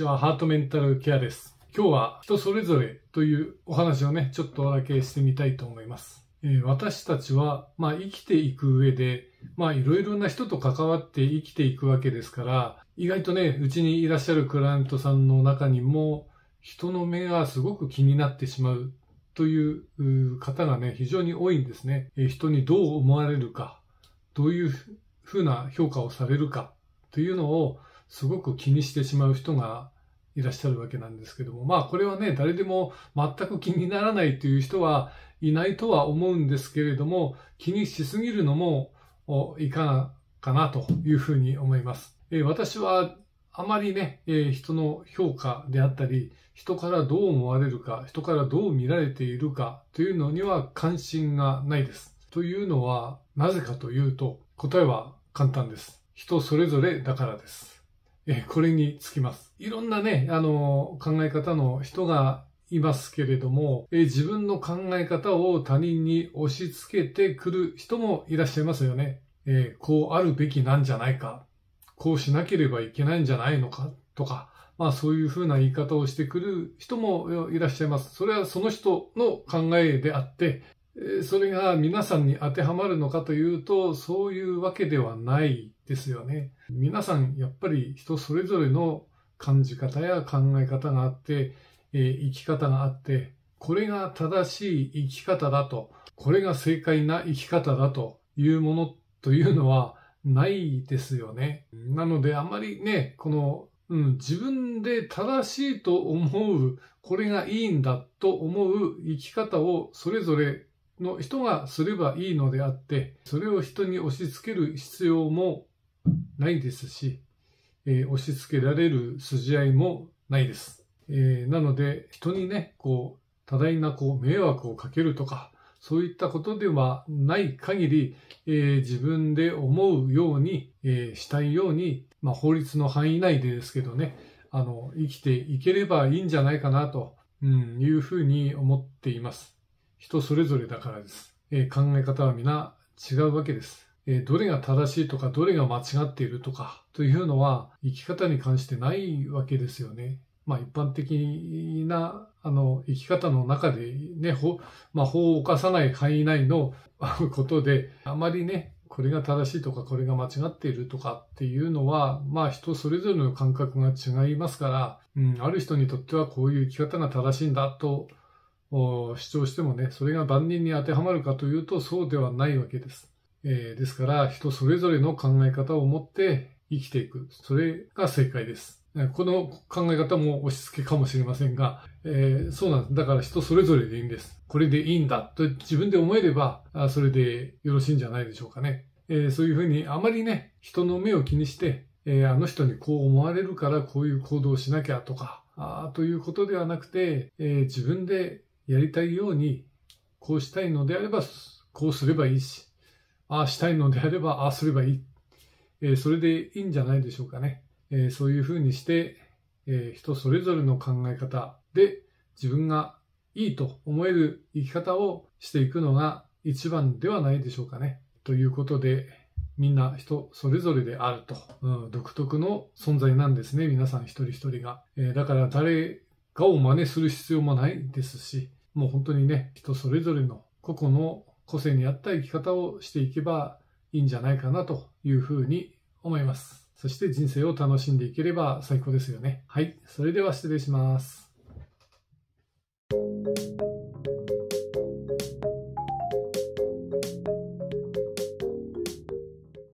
ちは、ハートメンタルケアです。今日は人それぞれというお話をね、ちょっとだけしてみたいと思います。えー、私たちは、まあ、生きていく上で、まあ、いろいろな人と関わって生きていくわけですから、意外とね、うちにいらっしゃるクライアントさんの中にも、人の目がすごく気になってしまうという方がね、非常に多いんですね。えー、人にどう思われるか、どういうふうな評価をされるかというのを、すごく気にしてしまう人がいらっしゃるわけなんですけども、まあこれはね、誰でも全く気にならないという人はいないとは思うんですけれども、気にしすぎるのもいかがかなというふうに思います。え私はあまりね、え人の評価であったり、人からどう思われるか、人からどう見られているかというのには関心がないです。というのは、なぜかというと、答えは簡単です。人それぞれだからです。えこれにつきます。いろんなね、あの、考え方の人がいますけれども、え自分の考え方を他人に押し付けてくる人もいらっしゃいますよね。えこうあるべきなんじゃないか。こうしなければいけないんじゃないのかとか、まあそういうふうな言い方をしてくる人もいらっしゃいます。それはその人の考えであって、それが皆さんに当てはまるのかというと、そういうわけではないですよね。皆さん、やっぱり人それぞれの感じ方や考え方があって、えー、生き方があって、これが正しい生き方だと、これが正解な生き方だというものというのはないですよね。なので、あまりね、この、うん、自分で正しいと思う、これがいいんだと思う生き方をそれぞれの人がすればいいのであって、それを人に押し付ける必要もないですし、えー、押し付けられる筋合いもないです。えー、なので、人にね、こう、多大なこう迷惑をかけるとか、そういったことではない限り、えー、自分で思うように、えー、したいように、まあ、法律の範囲内でですけどね、あの、生きていければいいんじゃないかなと、うん、いうふうに思っています。人それぞれだからです。え考え方は皆違うわけです。えどれが正しいとか、どれが間違っているとか、というのは生き方に関してないわけですよね。まあ一般的な、あの、生き方の中でね、法、まあ、法を犯さない範囲内の ことで、あまりね、これが正しいとか、これが間違っているとかっていうのは、まあ人それぞれの感覚が違いますから、うん、ある人にとってはこういう生き方が正しいんだと主張してもね、それが万人に当てはまるかというとそうではないわけです。えー、ですから人それぞれの考え方を持って生きていく。それが正解です。この考え方も押し付けかもしれませんが、えー、そうなんです。だから人それぞれでいいんです。これでいいんだと自分で思えれば、それでよろしいんじゃないでしょうかね。えー、そういうふうにあまりね、人の目を気にして、えー、あの人にこう思われるからこういう行動をしなきゃとか、あということではなくて、えー、自分でやりたいように、こうしたいのであれば、こうすればいいし、ああしたいのであれば、ああすればいい。えー、それでいいんじゃないでしょうかね。えー、そういうふうにして、えー、人それぞれの考え方で自分がいいと思える生き方をしていくのが一番ではないでしょうかね。ということで、みんな人それぞれであると、うん、独特の存在なんですね皆さん一人一人が、えー、だから誰かを真似する必要もないですしもう本当にね、人それぞれの個々の個性に合った生き方をしていけばいいんじゃないかなというふうに思います。そして人生を楽しんでいければ最高ですよね。はい。それでは失礼します。